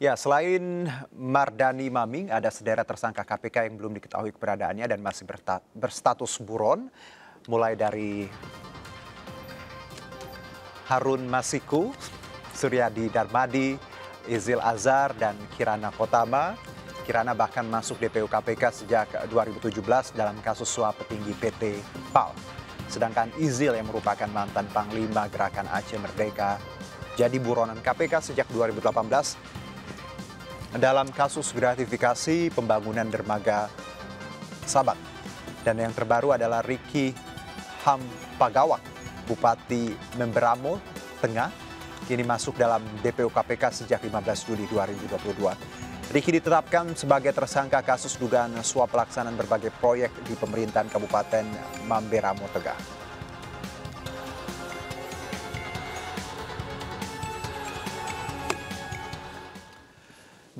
Ya, selain Mardani Maming, ada sederet tersangka KPK yang belum diketahui keberadaannya dan masih berstatus buron. Mulai dari Harun Masiku, Suryadi Darmadi, Izil Azhar dan Kirana Kotama. Kirana bahkan masuk DPU KPK sejak 2017 dalam kasus suap petinggi PT PAL. Sedangkan Izil yang merupakan mantan Panglima Gerakan Aceh Merdeka jadi buronan KPK sejak 2018 dalam kasus gratifikasi pembangunan dermaga Sabat. Dan yang terbaru adalah Riki Ham Pagawak Bupati Memberamo Tengah, kini masuk dalam DPO KPK sejak 15 Juli 2022. Riki ditetapkan sebagai tersangka kasus dugaan suap pelaksanaan berbagai proyek di pemerintahan Kabupaten Mamberamo Tengah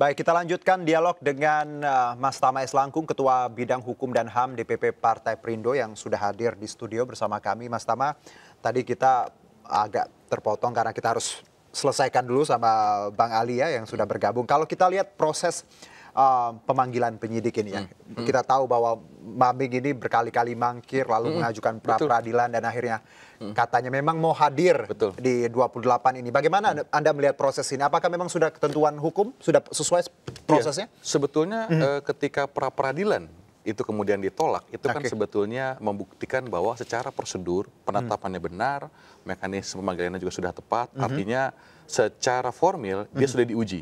Baik, kita lanjutkan dialog dengan uh, Mas Tama S. Langkung, Ketua Bidang Hukum dan HAM DPP Partai Perindo yang sudah hadir di studio bersama kami. Mas Tama, tadi kita agak terpotong karena kita harus selesaikan dulu sama Bang Ali ya yang sudah bergabung. Kalau kita lihat proses uh, pemanggilan penyidik ini ya. Hmm. Hmm. Kita tahu bahwa Mabing ini berkali-kali mangkir lalu hmm. hmm. mengajukan pra peradilan dan akhirnya hmm. katanya memang mau hadir Betul. di 28 ini. Bagaimana hmm. Anda melihat proses ini? Apakah memang sudah ketentuan hukum sudah sesuai prosesnya? Ya. Sebetulnya hmm. Eh, ketika pra peradilan itu kemudian ditolak, itu okay. kan sebetulnya membuktikan bahwa secara prosedur penetapannya hmm. benar, mekanisme pemanggilannya juga sudah tepat, hmm. artinya secara formil hmm. dia sudah diuji.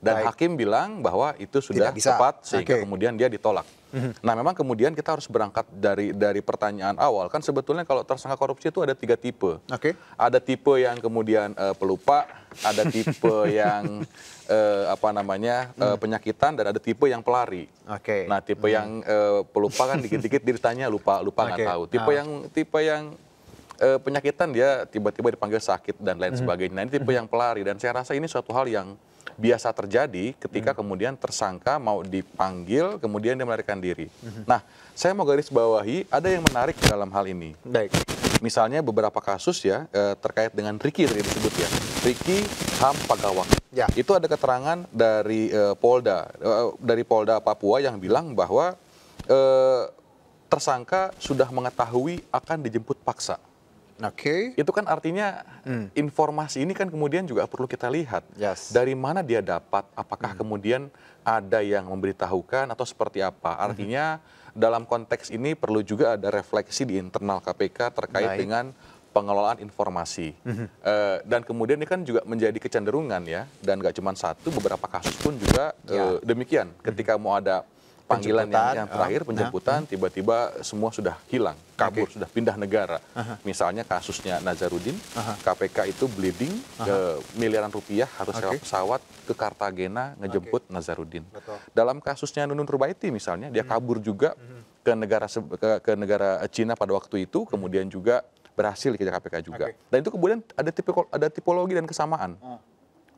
Dan Baik. hakim bilang bahwa itu sudah bisa. tepat sehingga okay. kemudian dia ditolak. Mm-hmm. Nah, memang kemudian kita harus berangkat dari dari pertanyaan awal kan sebetulnya kalau tersangka korupsi itu ada tiga tipe. Okay. Ada tipe yang kemudian uh, pelupa, ada tipe yang uh, apa namanya uh, penyakitan dan ada tipe yang pelari. Okay. Nah, tipe mm. yang uh, pelupa kan dikit-dikit ditanya lupa lupa nggak okay. tahu. Tipe nah. yang tipe yang penyakitan dia tiba-tiba dipanggil sakit dan lain mm-hmm. sebagainya. Nah, ini tipe yang pelari dan saya rasa ini suatu hal yang biasa terjadi ketika hmm. kemudian tersangka mau dipanggil kemudian dia melarikan diri. Hmm. Nah, saya mau garis bawahi ada yang menarik dalam hal ini. Baik. Misalnya beberapa kasus ya eh, terkait dengan Ricky tadi disebut ya. Ricky Ham Pagawang. Ya. Itu ada keterangan dari eh, Polda eh, dari Polda Papua yang bilang bahwa eh, tersangka sudah mengetahui akan dijemput paksa. Oke. Okay. Itu kan artinya hmm. informasi ini kan kemudian juga perlu kita lihat yes. dari mana dia dapat, apakah hmm. kemudian ada yang memberitahukan atau seperti apa. Hmm. Artinya hmm. dalam konteks ini perlu juga ada refleksi di internal KPK terkait Baik. dengan pengelolaan informasi. hmm E, dan kemudian ini kan juga menjadi kecenderungan ya, dan gak cuma satu, beberapa kasus pun juga ya. e, demikian. Ketika hmm mau ada panggilan yang ah, terakhir nah. penjemputan tiba-tiba uh, semua sudah hilang, kabur, okay. sudah pindah negara. Uh -huh. Misalnya kasusnya Nazarudin, uh -huh. KPK itu bleeding uh -huh. ke miliaran rupiah harus okay. pesawat ke Kartagena ngejemput okay. Nazarudin. Betul. Dalam kasusnya Nunun Rubaiti misalnya, dia hmm. kabur juga hmm. ke negara ke, ke negara Cina pada waktu itu, hmm. kemudian juga berhasil dikejar KPK juga. Okay. Dan itu kemudian ada tipe ada tipologi dan kesamaan. Uh.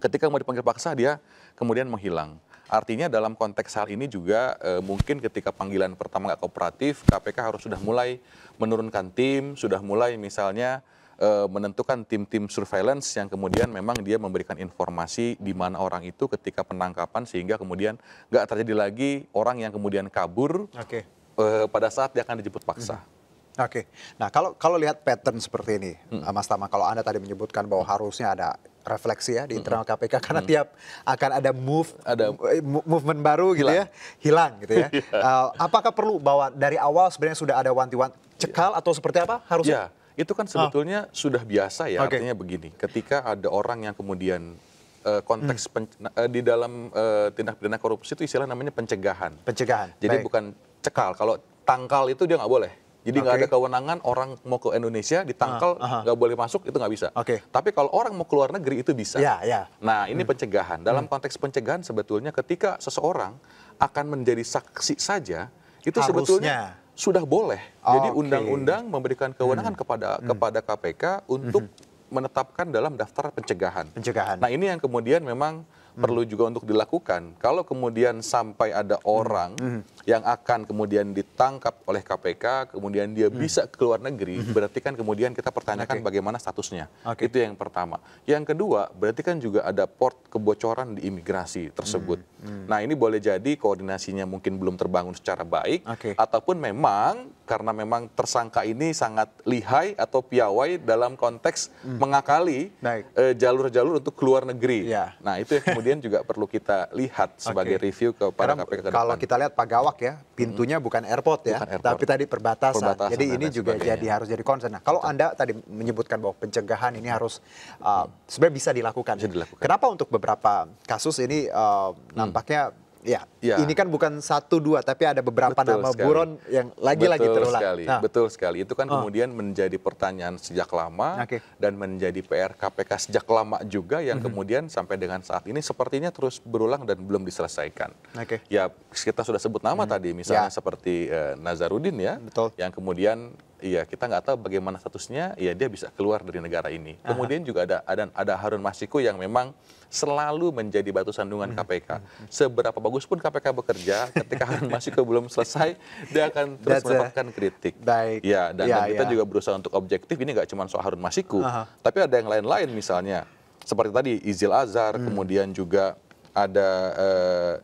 Ketika mau dipanggil paksa dia kemudian menghilang. Artinya dalam konteks hal ini juga e, mungkin ketika panggilan pertama nggak kooperatif, KPK harus sudah mulai menurunkan tim, sudah mulai misalnya e, menentukan tim-tim surveillance yang kemudian memang dia memberikan informasi di mana orang itu ketika penangkapan sehingga kemudian nggak terjadi lagi orang yang kemudian kabur okay. e, eh, pada saat dia akan dijemput paksa. -hmm. Oke, okay. nah kalau kalau lihat pattern seperti ini, hmm. Eh, Mas Tama, kalau anda tadi menyebutkan bahwa hmm. harusnya ada refleksi ya di hmm. internal KPK karena hmm. tiap akan ada move ada eh, movement baru gitu hilang. gitu ya hilang gitu ya. uh, apakah perlu bahwa dari awal sebenarnya sudah ada one to one cekal yeah. atau seperti apa harusnya? Ya, itu kan sebetulnya oh. sudah biasa ya okay. artinya begini. Ketika ada orang yang kemudian konteks hmm. pen, di dalam uh, tindak pidana korupsi itu istilah namanya pencegahan. Pencegahan. Jadi Baik. bukan cekal. Kalau tangkal itu dia nggak boleh. Jadi nggak okay. ada kewenangan orang mau ke Indonesia ditangkal ah, ah, ah. nggak uh, uh, boleh masuk itu nggak bisa. Okay. Tapi kalau orang mau keluar negeri itu bisa. Yeah, yeah. Nah ini hmm. pencegahan. Dalam hmm. konteks pencegahan sebetulnya ketika seseorang akan menjadi saksi saja itu Harusnya. sebetulnya sudah boleh. Okay. Jadi undang-undang memberikan hmm. kewenangan hmm. kepada hmm. kepada KPK untuk hmm. menetapkan dalam daftar pencegahan. Pencegahan. Nah ini yang kemudian memang perlu juga untuk dilakukan. Kalau kemudian sampai ada orang hmm. yang akan kemudian ditangkap oleh KPK, kemudian dia hmm. bisa ke luar negeri, hmm. berarti kan kemudian kita pertanyakan okay. bagaimana statusnya. Okay. Itu yang pertama. Yang kedua, berarti kan juga ada port kebocoran di imigrasi tersebut. Hmm. Hmm. Nah, ini boleh jadi koordinasinya mungkin belum terbangun secara baik okay. ataupun memang karena memang tersangka ini sangat lihai atau piawai dalam konteks hmm. mengakali eh, jalur-jalur eh, untuk keluar negeri. Yeah. Nah, itu yang kemudian kemudian juga perlu kita lihat sebagai okay. review kepada KPK ke Kalau kita lihat Pak Gawak ya, pintunya hmm. bukan airport ya, bukan airport. tapi tadi perbatasan. perbatasan jadi ini juga sebagainya. jadi harus jadi concern. Nah, kalau Betul. Anda tadi menyebutkan bahwa pencegahan ini harus uh, sebenarnya bisa dilakukan. Bisa dilakukan. Kenapa untuk beberapa kasus ini uh, hmm. nampaknya hmm ya, ya ini kan bukan satu dua tapi ada beberapa betul nama sekali. buron yang lagi-lagi terulang. Sekali. Nah. Betul sekali. Itu kan oh. kemudian menjadi pertanyaan sejak lama okay. dan menjadi PR KPK sejak lama juga yang mm -hmm. kemudian sampai dengan saat ini sepertinya terus berulang dan belum diselesaikan. Okay. Ya kita sudah sebut nama mm -hmm. tadi misalnya ya. seperti uh, Nazarudin ya Betul. yang kemudian Iya, kita nggak tahu bagaimana statusnya, Iya, dia bisa keluar dari negara ini. Kemudian juga ada ada ada Harun Masiku yang memang selalu menjadi batu sandungan KPK. Hmm. Hmm, hmm. Seberapa bagus pun KPK bekerja, ketika Harun Masiku belum selesai, dia akan terus That's mendapatkan a... kritik. Baik. Ya, dan, yeah, dan kita yeah. juga berusaha untuk objektif. Ini nggak cuma soal Harun Masiku, Aha. tapi ada yang lain-lain misalnya. Seperti tadi Izil Azhar, hmm. kemudian juga ada uh,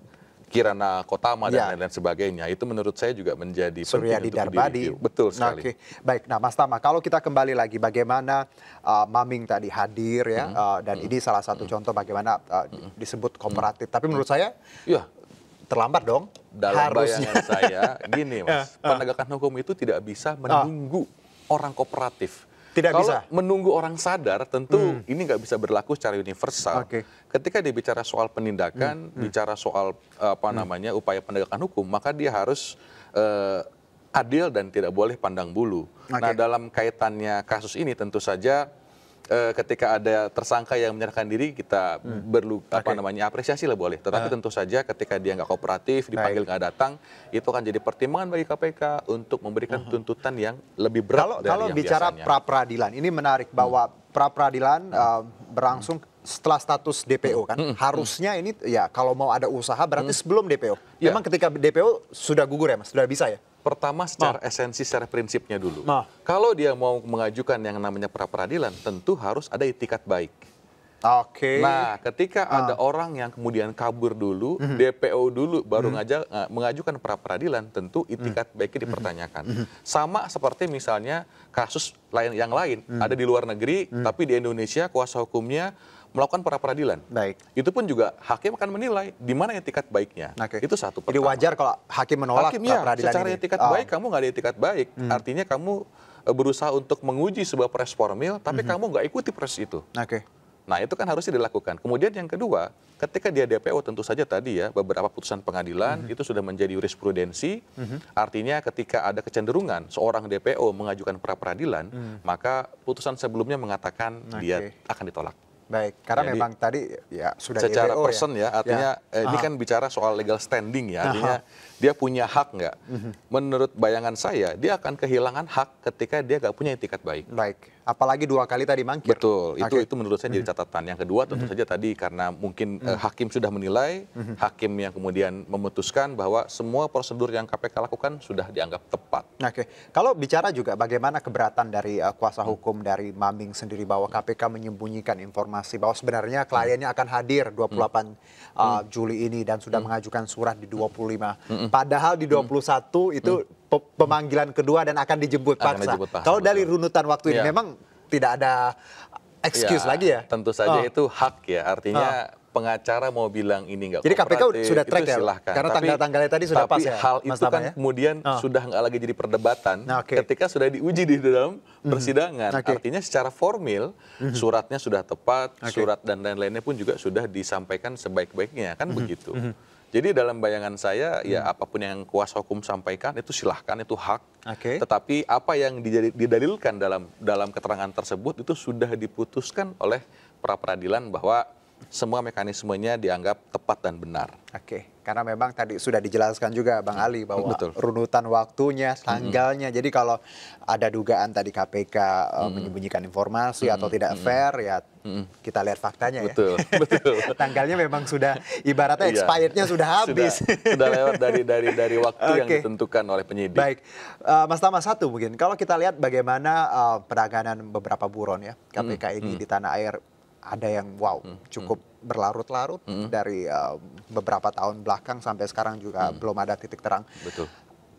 Kirana Kotama dan ya. lain-lain ya. sebagainya. Itu menurut saya juga menjadi Surya penting Darbadi. Betul nah, sekali. okay. Baik, nah Mas Tama, kalau kita kembali lagi bagaimana uh, Maming tadi hadir ya, hmm. uh, dan hmm. ini salah satu hmm. contoh bagaimana uh, hmm. disebut kooperatif. Hmm. Tapi menurut saya, ya. terlambat dong. Dalam Harusnya. bayangan saya, gini mas, ya, uh. penegakan hukum itu tidak bisa uh. menunggu orang kooperatif tidak Kalau bisa. menunggu orang sadar, tentu hmm. ini nggak bisa berlaku secara universal. Okay. Ketika dia bicara soal penindakan, hmm. hmm. bicara soal apa hmm. namanya upaya penegakan hukum, maka dia harus uh, adil dan tidak boleh pandang bulu. Okay. Nah, dalam kaitannya kasus ini tentu saja uh, ketika ada tersangka yang menyerahkan diri kita hmm. perlu okay. apa namanya apresiasi lah boleh. Tetapi uh. tentu saja ketika dia nggak kooperatif, dipanggil nggak datang, itu akan jadi pertimbangan bagi KPK untuk memberikan uh hmm. -huh. tuntutan yang lebih berat. Kalau dari kalau yang bicara pra peradilan, ini menarik hmm. bahwa hmm. pra peradilan uh, berlangsung hmm setelah status DPO kan -hmm. harusnya ini ya kalau mau ada usaha berarti -hmm. sebelum DPO. Ya. Memang ya. ketika DPO sudah gugur ya Mas, sudah bisa ya? Pertama secara Ma. esensi, secara prinsipnya dulu. Ma. Kalau dia mau mengajukan yang namanya pra peradilan, tentu harus ada itikat baik. Oke. Okay. Nah, ketika ah. ada orang yang kemudian kabur dulu, mm -hmm. DPO dulu baru mm -hmm. ngajak, eh, mengajukan pra peradilan, tentu mhm. itikat mm -hmm. baiknya dipertanyakan. Mm -hmm. Sama seperti misalnya kasus lain yang lain, mm -hmm. ada di luar negeri, mm -hmm. tapi di Indonesia kuasa hukumnya melakukan pra peradilan. Baik. Itu pun juga hakim akan menilai di mana etikat baiknya. Okay. Itu satu. Jadi wajar kalau hakim menolak hakim, iya. pra peradilan ini. secara ini. etikat oh. baik kamu nggak ada etikat baik. Hmm. Artinya kamu eh, berusaha untuk menguji sebuah pres formil, tapi hmm. kamu nggak ikuti pres itu. Oke. Nah, itu kan harusnya dilakukan. Kemudian yang kedua, ketika dia DPO tentu saja tadi ya, beberapa putusan pengadilan -hmm. itu sudah menjadi jurisprudensi. -hmm. Artinya ketika ada kecenderungan seorang DPO mengajukan pra peradilan, mm. maka putusan sebelumnya mengatakan okay. dia akan ditolak. Baik, karena Jadi, memang tadi ya sudah secara DPO ya. person ya, ya artinya ya. Eh, ini ah. kan bicara soal legal standing ya, ah. artinya Aha. dia punya hak nggak? Mhm. Menurut bayangan saya, dia akan kehilangan hak ketika dia nggak punya etikat baik. Baik, apalagi dua kali tadi mangkir. Betul, okay. itu itu menurut saya jadi mhm. catatan. Yang kedua tentu mhm. saja tadi karena mungkin eh, hakim sudah menilai, hakim yang kemudian memutuskan bahwa semua prosedur yang KPK lakukan sudah dianggap tepat. Oke, okay. kalau bicara juga bagaimana keberatan dari uh, kuasa hukum dari Maming sendiri bahwa KPK menyembunyikan informasi informasi bahwa sebenarnya hmm. kliennya akan hadir 28 hmm. uh, hmm. Juli ini dan sudah hmm. mengajukan surat di 25. Hmm. hmm. Padahal di 21 hmm. itu pemanggilan kedua dan akan dijemput paksa. Akan dijemput paksa. Kalau dari runutan waktu ini ya. memang tidak ada excuse ya, lagi ya? Tentu saja oh. itu hak ya, artinya oh pengacara mau bilang ini nggak Jadi KPK sudah track ya? Silahkan. Karena tanggal-tanggalnya tadi sudah tapi pas ya? hal itu kan ya? kemudian oh. sudah nggak lagi jadi perdebatan nah, okay. ketika sudah diuji di dalam mm. persidangan. Okay. Artinya secara formil mhm. suratnya sudah tepat, okay. surat dan lain-lainnya pun juga sudah disampaikan sebaik-baiknya, kan mm. begitu. Mm. Jadi dalam bayangan saya ya mhm. apapun yang kuasa hukum sampaikan itu silahkan itu hak. Okay. Tetapi apa yang didalilkan dalam dalam keterangan tersebut itu sudah diputuskan oleh pra peradilan bahwa semua mekanismenya dianggap tepat dan benar. Oke, karena memang tadi sudah dijelaskan juga Bang hmm, Ali bahwa Betul. runutan waktunya, hmm. tanggalnya. Hmm. Jadi kalau ada dugaan tadi KPK eh, hmm. menyembunyikan informasi hmm. atau tidak hmm. fair ya hmm. kita lihat faktanya betul, ya. Betul, betul. Tanggalnya memang sudah ibaratnya iya. expirednya sudah habis. Sudah, sudah lewat dari dari dari waktu okay. yang ditentukan oleh penyidik. Baik, uh, Mas Tama satu mungkin. Kalau kita lihat bagaimana uh, penanganan beberapa buron ya KPK hmm. ini hmm. di tanah air ada yang wow hmm, hmm. cukup hmm. berlarut-larut hmm. dari uh, beberapa tahun belakang sampai sekarang juga hmm. belum ada titik terang. Betul.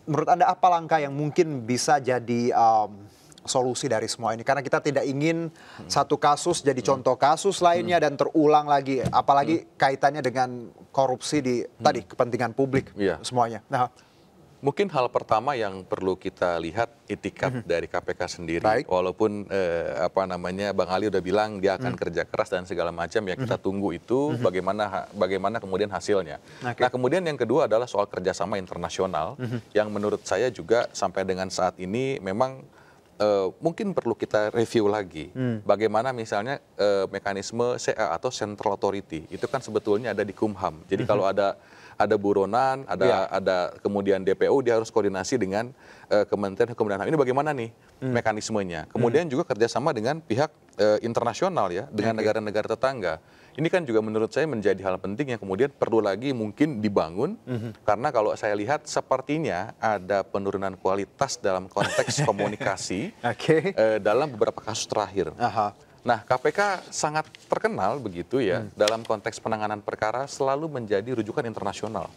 Menurut anda apa langkah yang mungkin bisa jadi um, solusi dari semua ini karena kita tidak ingin hmm. satu kasus jadi hmm. contoh kasus lainnya hmm. dan terulang lagi apalagi hmm. kaitannya dengan korupsi di hmm. tadi kepentingan publik yeah. semuanya. Nah, Mungkin hal pertama yang perlu kita lihat itikat mm -hmm. dari KPK sendiri. Baik. Walaupun eh, apa namanya Bang Ali udah bilang dia akan mm -hmm. kerja keras dan segala macam ya kita mhm. tunggu itu mm -hmm. bagaimana bagaimana kemudian hasilnya. Okay. Nah kemudian yang kedua adalah soal kerjasama internasional mm -hmm. yang menurut saya juga sampai dengan saat ini memang eh, mungkin perlu kita review lagi hmm. bagaimana misalnya eh, mekanisme CA atau Central Authority itu kan sebetulnya ada di Kumham. Jadi -hmm. kalau ada ada buronan, ada ya. ada kemudian DPO dia harus koordinasi dengan uh, Kementerian Hukum dan HAM. Ini bagaimana nih hmm. mekanismenya? Kemudian hmm. juga kerjasama dengan pihak uh, internasional ya, dengan negara-negara okay. tetangga. Ini kan juga menurut saya menjadi hal penting yang kemudian perlu lagi mungkin dibangun mm-hmm. karena kalau saya lihat sepertinya ada penurunan kualitas dalam konteks komunikasi okay. eh, dalam beberapa kasus terakhir. Aha. Nah, KPK sangat terkenal begitu ya hmm. dalam konteks penanganan perkara selalu menjadi rujukan internasional.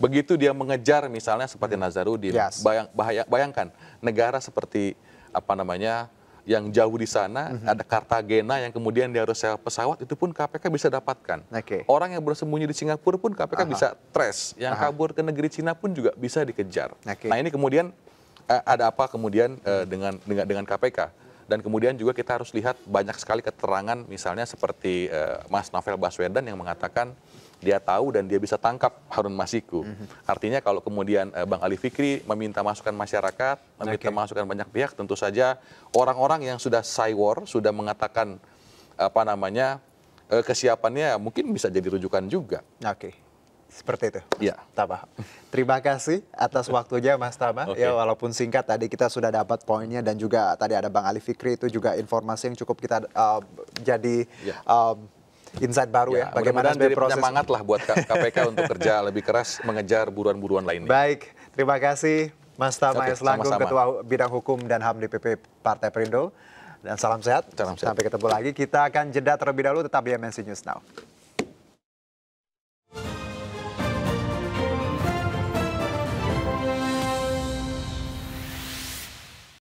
Begitu dia mengejar misalnya seperti hmm. Nazarudin, yes. bayang, bahaya, bayangkan negara seperti apa namanya yang jauh di sana -hmm. ada Kartagena yang kemudian dia harus sewa pesawat itu pun KPK bisa dapatkan. Okay. Orang yang bersembunyi di Singapura pun KPK Aha. bisa trace. Yang Aha. kabur ke negeri Cina pun juga bisa dikejar. Okay. Nah ini kemudian eh, ada apa kemudian eh, dengan dengan KPK? dan kemudian juga kita harus lihat banyak sekali keterangan misalnya seperti uh, Mas Novel Baswedan yang mengatakan dia tahu dan dia bisa tangkap Harun Masiku. Mm -hmm. Artinya kalau kemudian uh, Bang Ali Fikri meminta masukan masyarakat, meminta okay. masukan banyak pihak, tentu saja orang-orang yang sudah cywar, sudah mengatakan apa namanya eh, kesiapannya mungkin bisa jadi rujukan juga. Oke. Okay. Seperti itu, Mas ya. Tama. Terima kasih atas waktunya, Mas Tama. Okay. Ya, walaupun singkat tadi kita sudah dapat poinnya dan juga tadi ada Bang Ali Fikri itu juga informasi yang cukup kita uh, jadi ya. um, insight baru ya. ya. Bagaimana dari proses semangat lah buat KPK untuk kerja lebih keras mengejar buruan-buruan lainnya. Baik, terima kasih Mas Tama Oke, Langgung, sama -sama. Ketua Bidang Hukum dan HAM DPP Partai Perindo. Dan salam sehat. Salam sehat. Sampai ketemu lagi. Kita akan jeda terlebih dahulu tetap di MNC News Now.